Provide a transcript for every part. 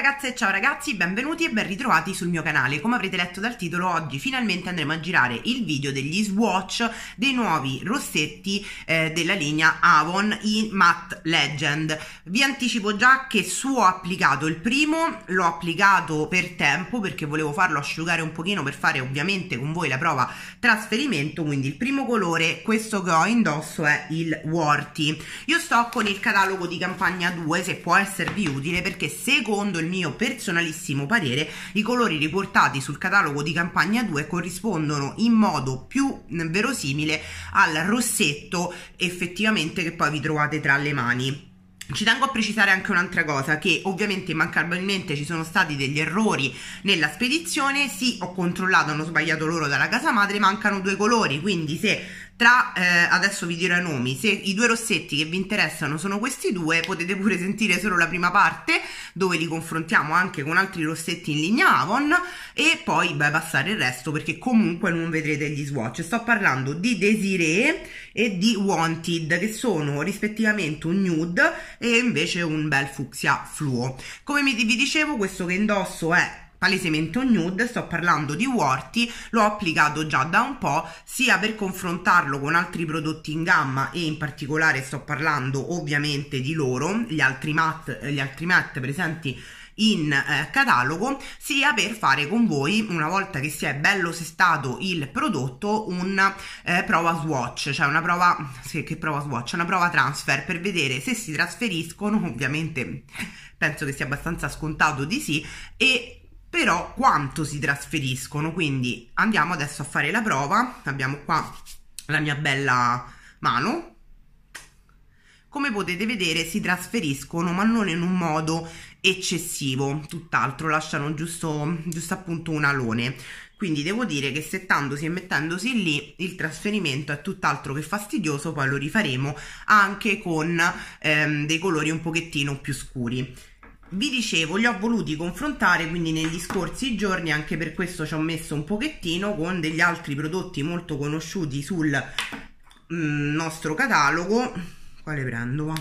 ragazze e ciao ragazzi, benvenuti e ben ritrovati sul mio canale. Come avrete letto dal titolo, oggi finalmente andremo a girare il video degli swatch dei nuovi rossetti eh, della linea Avon in Matte Legend. Vi anticipo già che su ho applicato il primo, l'ho applicato per tempo perché volevo farlo asciugare un pochino per fare ovviamente con voi la prova trasferimento, quindi il primo colore, questo che ho indosso è il Warty. Io sto con il catalogo di campagna 2 se può esservi utile perché secondo il mio personalissimo parere, i colori riportati sul catalogo di Campagna 2 corrispondono in modo più mm, verosimile al rossetto effettivamente che poi vi trovate tra le mani. Ci tengo a precisare anche un'altra cosa, che ovviamente mancabilmente ci sono stati degli errori nella spedizione, sì ho controllato, hanno sbagliato loro dalla casa madre, mancano due colori, quindi se tra eh, adesso vi dirò i nomi. Se i due rossetti che vi interessano sono questi due, potete pure sentire solo la prima parte dove li confrontiamo anche con altri rossetti in linea Avon e poi beh, passare il resto perché comunque non vedrete gli swatch. Sto parlando di Desiree e di Wanted che sono rispettivamente un nude e invece un bel fucsia fluo. Come vi dicevo, questo che indosso è palesemente un nude, sto parlando di Worthy, l'ho applicato già da un po' sia per confrontarlo con altri prodotti in gamma e in particolare sto parlando ovviamente di loro, gli altri matte, gli altri matte presenti in eh, catalogo sia per fare con voi una volta che si è bello sestato il prodotto una eh, prova swatch cioè una prova sì, che prova swatch una prova transfer per vedere se si trasferiscono ovviamente penso che sia abbastanza scontato di sì e però quanto si trasferiscono quindi andiamo adesso a fare la prova abbiamo qua la mia bella mano come potete vedere si trasferiscono ma non in un modo eccessivo tutt'altro lasciano giusto, giusto appunto un alone quindi devo dire che settandosi e mettendosi lì il trasferimento è tutt'altro che fastidioso poi lo rifaremo anche con ehm, dei colori un pochettino più scuri vi dicevo, li ho voluti confrontare quindi negli scorsi giorni, anche per questo ci ho messo un pochettino con degli altri prodotti molto conosciuti sul mm, nostro catalogo. Quale prendo?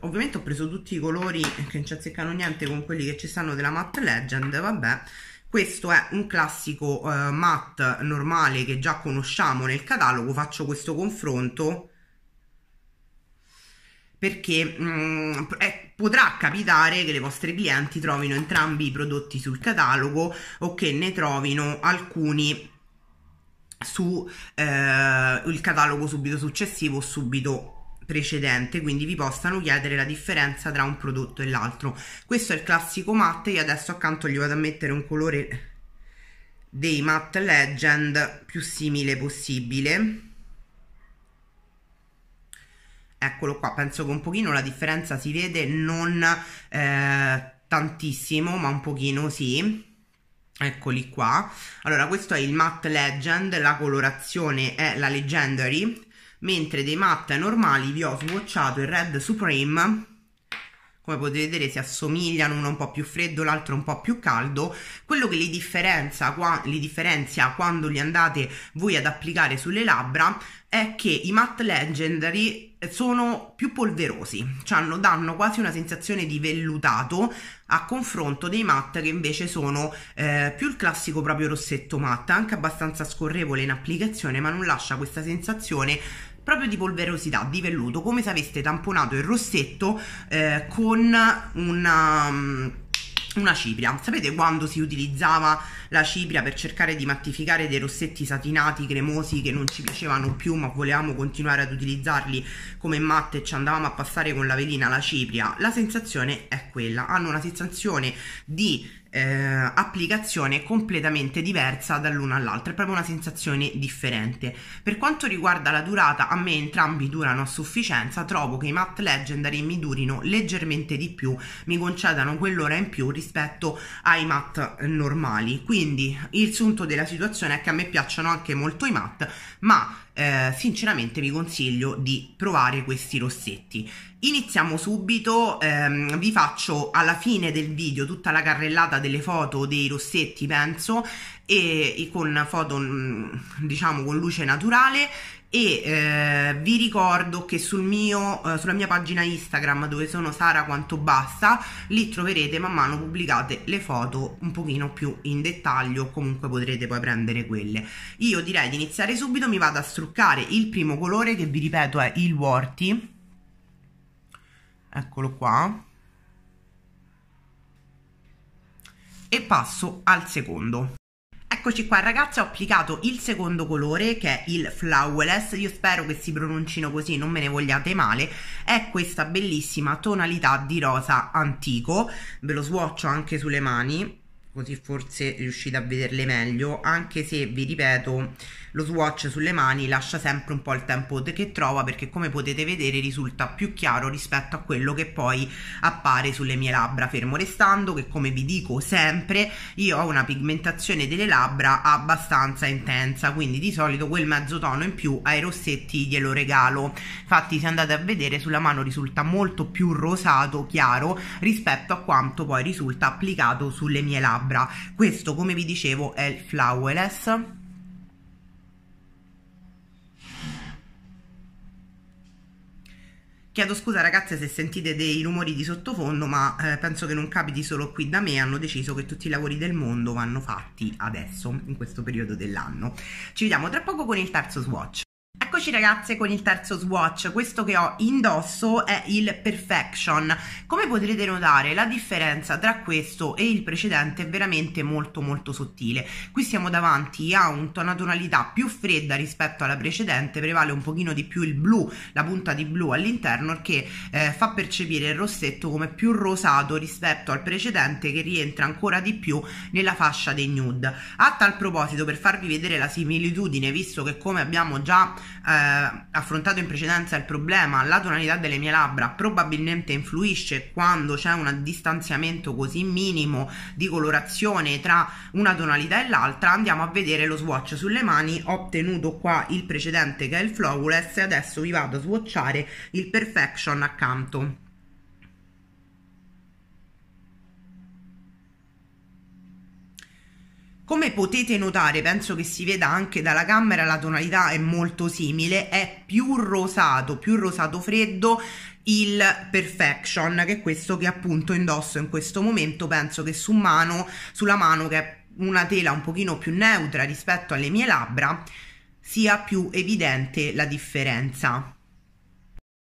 Ovviamente ho preso tutti i colori che non ci azzeccano niente con quelli che ci stanno della Matte Legend, vabbè. Questo è un classico eh, matte normale che già conosciamo nel catalogo, faccio questo confronto perché mh, mm, è, potrà capitare che le vostre clienti trovino entrambi i prodotti sul catalogo o che ne trovino alcuni sul eh, catalogo subito successivo o subito precedente, quindi vi possano chiedere la differenza tra un prodotto e l'altro. Questo è il classico matte, io adesso accanto gli vado a mettere un colore dei matte legend più simile possibile eccolo qua penso che un pochino la differenza si vede non eh, tantissimo ma un pochino sì eccoli qua allora questo è il matte legend la colorazione è la legendary mentre dei matte normali vi ho swatchato il red supreme come potete vedere si assomigliano, uno un po' più freddo, l'altro un po' più caldo. Quello che li differenzia, qua, li differenzia quando li andate voi ad applicare sulle labbra è che i matte legendary sono più polverosi, cioè danno quasi una sensazione di vellutato a confronto dei matte che invece sono eh, più il classico proprio rossetto matte, anche abbastanza scorrevole in applicazione ma non lascia questa sensazione proprio di polverosità, di velluto, come se aveste tamponato il rossetto eh, con una mm, una cipria. Sapete quando si utilizzava la cipria per cercare di mattificare dei rossetti satinati, cremosi che non ci piacevano più, ma volevamo continuare ad utilizzarli come matte e ci andavamo a passare con la velina la cipria? La sensazione è quella, hanno una sensazione di eh, applicazione completamente diversa dall'una all'altra, è proprio una sensazione differente. Per quanto riguarda la durata, a me entrambi durano a sufficienza, trovo che i Matte Legendary mi durino leggermente di più, mi concedano quell'ora in più rispetto ai Matte normali. Quindi il sunto della situazione è che a me piacciono anche molto i Matte, ma eh, sinceramente vi consiglio di provare questi rossetti. Iniziamo subito, ehm, vi faccio alla fine del video tutta la carrellata delle foto dei rossetti penso e, e con foto mm, diciamo con luce naturale e eh, vi ricordo che sul mio, eh, sulla mia pagina Instagram dove sono Sara quanto basta lì troverete man mano pubblicate le foto un pochino più in dettaglio comunque potrete poi prendere quelle io direi di iniziare subito mi vado a struccare il primo colore che vi ripeto è il Worty eccolo qua e passo al secondo Eccoci qua ragazzi, ho applicato il secondo colore che è il Flowerless, io spero che si pronuncino così, non me ne vogliate male, è questa bellissima tonalità di rosa antico, ve lo swatcho anche sulle mani, così forse riuscite a vederle meglio, anche se vi ripeto lo swatch sulle mani lascia sempre un po' il tempo che trova perché come potete vedere risulta più chiaro rispetto a quello che poi appare sulle mie labbra fermo restando che come vi dico sempre io ho una pigmentazione delle labbra abbastanza intensa quindi di solito quel mezzo tono in più ai rossetti glielo regalo infatti se andate a vedere sulla mano risulta molto più rosato chiaro rispetto a quanto poi risulta applicato sulle mie labbra questo come vi dicevo è il flowerless Chiedo scusa ragazze se sentite dei rumori di sottofondo, ma eh, penso che non capiti solo qui da me, hanno deciso che tutti i lavori del mondo vanno fatti adesso, in questo periodo dell'anno. Ci vediamo tra poco con il terzo swatch. Eccoci ragazze con il terzo swatch, questo che ho indosso è il Perfection. Come potrete notare la differenza tra questo e il precedente è veramente molto molto sottile. Qui siamo davanti a una tonalità più fredda rispetto alla precedente, prevale un pochino di più il blu, la punta di blu all'interno che eh, fa percepire il rossetto come più rosato rispetto al precedente che rientra ancora di più nella fascia dei nude. A tal proposito per farvi vedere la similitudine, visto che come abbiamo già eh, affrontato in precedenza il problema, la tonalità delle mie labbra probabilmente influisce quando c'è un distanziamento così minimo di colorazione tra una tonalità e l'altra, andiamo a vedere lo swatch sulle mani, ho ottenuto qua il precedente che è il flawless e adesso vi vado a swatchare il perfection accanto. Come potete notare, penso che si veda anche dalla camera, la tonalità è molto simile, è più rosato, più rosato freddo il Perfection, che è questo che appunto indosso in questo momento, penso che su mano, sulla mano che è una tela un pochino più neutra rispetto alle mie labbra, sia più evidente la differenza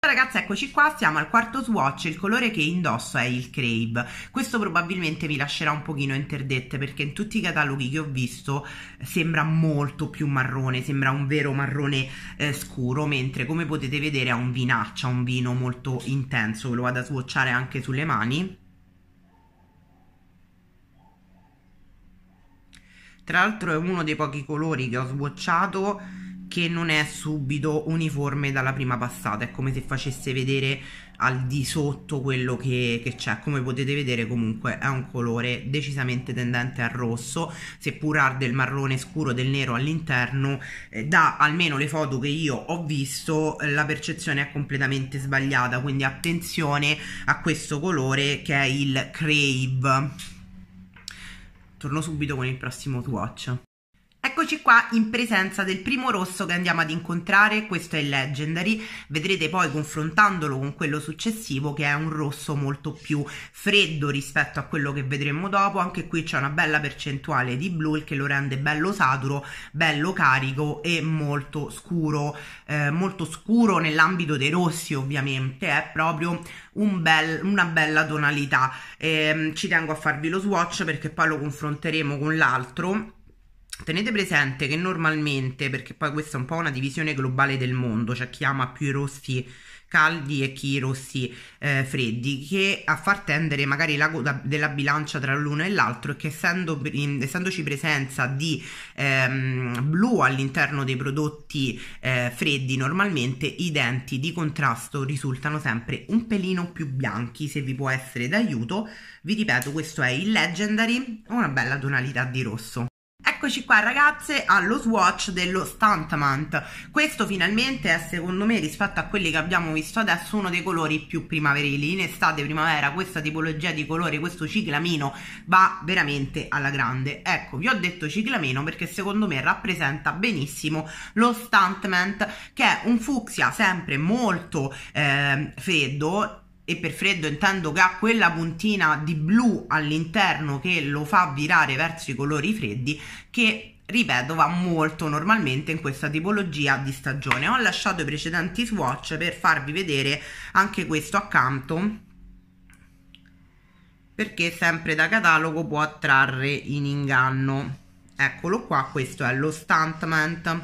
ragazzi eccoci qua siamo al quarto swatch il colore che indosso è il crepe questo probabilmente vi lascerà un pochino interdette perché in tutti i cataloghi che ho visto eh, sembra molto più marrone sembra un vero marrone eh, scuro mentre come potete vedere ha un vinaccia un vino molto intenso ve lo vado a swatchare anche sulle mani tra l'altro è uno dei pochi colori che ho swatchato che non è subito uniforme dalla prima passata, è come se facesse vedere al di sotto quello che, che, c'è. Come potete vedere, comunque è un colore decisamente tendente al rosso, seppur arde il marrone scuro del nero all'interno. Eh, da almeno le foto che io ho visto, eh, la percezione è completamente sbagliata. Quindi attenzione a questo colore che è il Crave. Torno subito con il prossimo swatch. Eccoci qua in presenza del primo rosso che andiamo ad incontrare, questo è il Legendary, vedrete poi confrontandolo con quello successivo che è un rosso molto più freddo rispetto a quello che vedremo dopo, anche qui c'è una bella percentuale di blu che lo rende bello saturo, bello carico e molto scuro, eh, molto scuro nell'ambito dei rossi ovviamente, è proprio un bel, una bella tonalità. Eh, ci tengo a farvi lo swatch perché poi lo confronteremo con l'altro Tenete presente che normalmente, perché poi questa è un po' una divisione globale del mondo, c'è cioè chi ama più i rossi caldi e chi i rossi eh, freddi, che a far tendere magari l'ago della bilancia tra l'uno e l'altro è che essendo, in, essendoci presenza di ehm, blu all'interno dei prodotti eh, freddi, normalmente i denti di contrasto risultano sempre un pelino più bianchi, se vi può essere d'aiuto. Vi ripeto, questo è il Legendary, una bella tonalità di rosso. Eccoci qua ragazze allo swatch dello Stuntman. Questo finalmente è secondo me rispetto a quelli che abbiamo visto adesso uno dei colori più primaverili In estate, primavera, questa tipologia di colore, questo ciclamino va veramente alla grande Ecco, vi ho detto ciclamino perché secondo me rappresenta benissimo lo Stuntman Che è un fucsia sempre molto eh, freddo e per freddo intendo che ha quella puntina di blu all'interno che lo fa virare verso i colori freddi che ripeto va molto normalmente in questa tipologia di stagione ho lasciato i precedenti swatch per farvi vedere anche questo accanto perché sempre da catalogo può attrarre in inganno eccolo qua questo è lo stuntment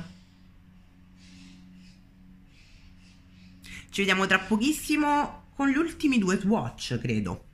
ci vediamo tra pochissimo con gli ultimi due swatch, credo.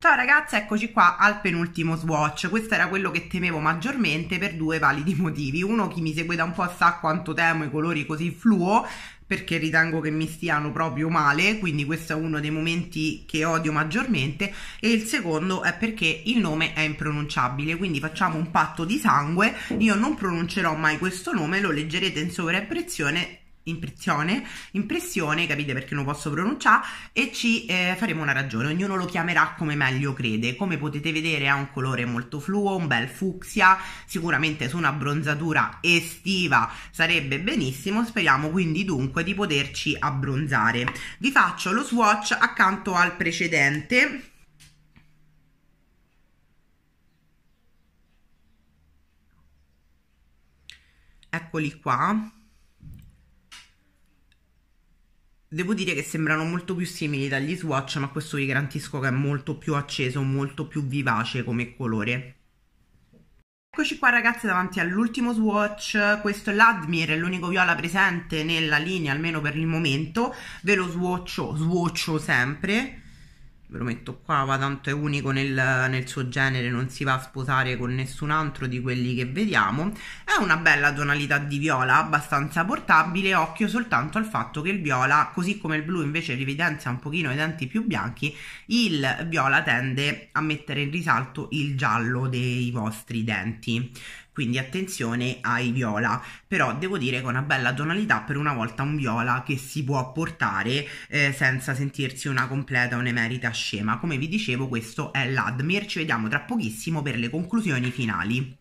Ciao ragazzi, eccoci qua al penultimo swatch. Questo era quello che temevo maggiormente per due validi motivi. Uno, chi mi segue da un po' sa quanto temo i colori così fluo, perché ritengo che mi stiano proprio male, quindi questo è uno dei momenti che odio maggiormente e il secondo è perché il nome è impronunciabile, quindi facciamo un patto di sangue, io non pronuncerò mai questo nome, lo leggerete in sovraimpressione impressione, impressione, capite perché non posso pronunciare, e ci eh, faremo una ragione, ognuno lo chiamerà come meglio crede, come potete vedere ha un colore molto fluo, un bel fucsia, sicuramente su una bronzatura estiva sarebbe benissimo, speriamo quindi dunque di poterci abbronzare. Vi faccio lo swatch accanto al precedente, eccoli qua Devo dire che sembrano molto più simili dagli Swatch, ma questo vi garantisco che è molto più acceso, molto più vivace come colore. Eccoci qua ragazzi davanti all'ultimo swatch, questo è l'Admir, è l'unico viola presente nella linea almeno per il momento, ve lo swatcho, swatcho sempre, ve lo metto qua, ma tanto è unico nel, nel, suo genere, non si va a sposare con nessun altro di quelli che vediamo. È una bella tonalità di viola, abbastanza portabile, occhio soltanto al fatto che il viola, così come il blu invece evidenzia un pochino i denti più bianchi, il viola tende a mettere in risalto il giallo dei vostri denti quindi attenzione ai viola, però devo dire che è una bella tonalità per una volta un viola che si può portare eh, senza sentirsi una completa o un'emerita scema. Come vi dicevo questo è l'Admir, ci vediamo tra pochissimo per le conclusioni finali.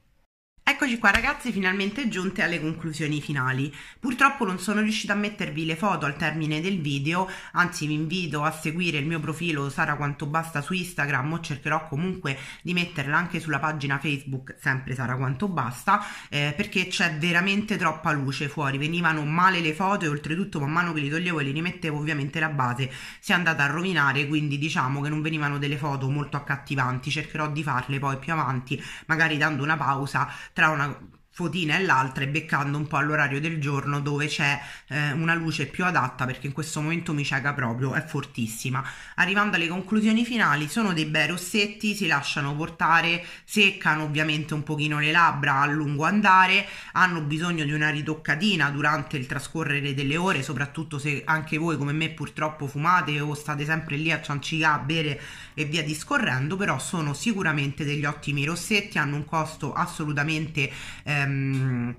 Eccoci qua ragazzi, finalmente giunte alle conclusioni finali. Purtroppo non sono riuscita a mettervi le foto al termine del video, anzi vi invito a seguire il mio profilo Sara Quanto Basta su Instagram o cercherò comunque di metterla anche sulla pagina Facebook, sempre Sara Quanto Basta, eh, perché c'è veramente troppa luce fuori, venivano male le foto e oltretutto man mano che li toglievo e li rimettevo ovviamente la base si è andata a rovinare, quindi diciamo che non venivano delle foto molto accattivanti, cercherò di farle poi più avanti, magari dando una pausa tra una fotina e l'altra e beccando un po' all'orario del giorno dove c'è eh, una luce più adatta perché in questo momento mi cieca proprio, è fortissima. Arrivando alle conclusioni finali sono dei bei rossetti, si lasciano portare, seccano ovviamente un pochino le labbra a lungo andare, hanno bisogno di una ritoccatina durante il trascorrere delle ore, soprattutto se anche voi come me purtroppo fumate o state sempre lì a ciancicà a bere e via discorrendo, però sono sicuramente degli ottimi rossetti, hanno un costo assolutamente eh, um,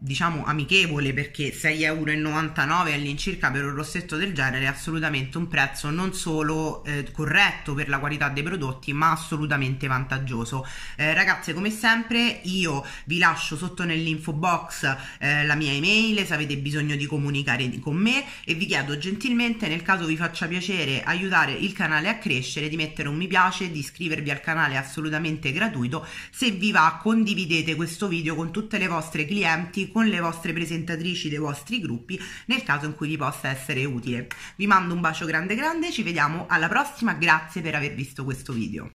diciamo amichevole perché 6,99 euro all'incirca per un rossetto del genere è assolutamente un prezzo non solo eh, corretto per la qualità dei prodotti ma assolutamente vantaggioso eh, ragazze come sempre io vi lascio sotto nell'info box eh, la mia email se avete bisogno di comunicare con me e vi chiedo gentilmente nel caso vi faccia piacere aiutare il canale a crescere di mettere un mi piace di iscrivervi al canale assolutamente gratuito se vi va condividete questo video con tutte le vostre clienti con le vostre presentatrici dei vostri gruppi nel caso in cui vi possa essere utile. Vi mando un bacio grande grande, ci vediamo alla prossima, grazie per aver visto questo video.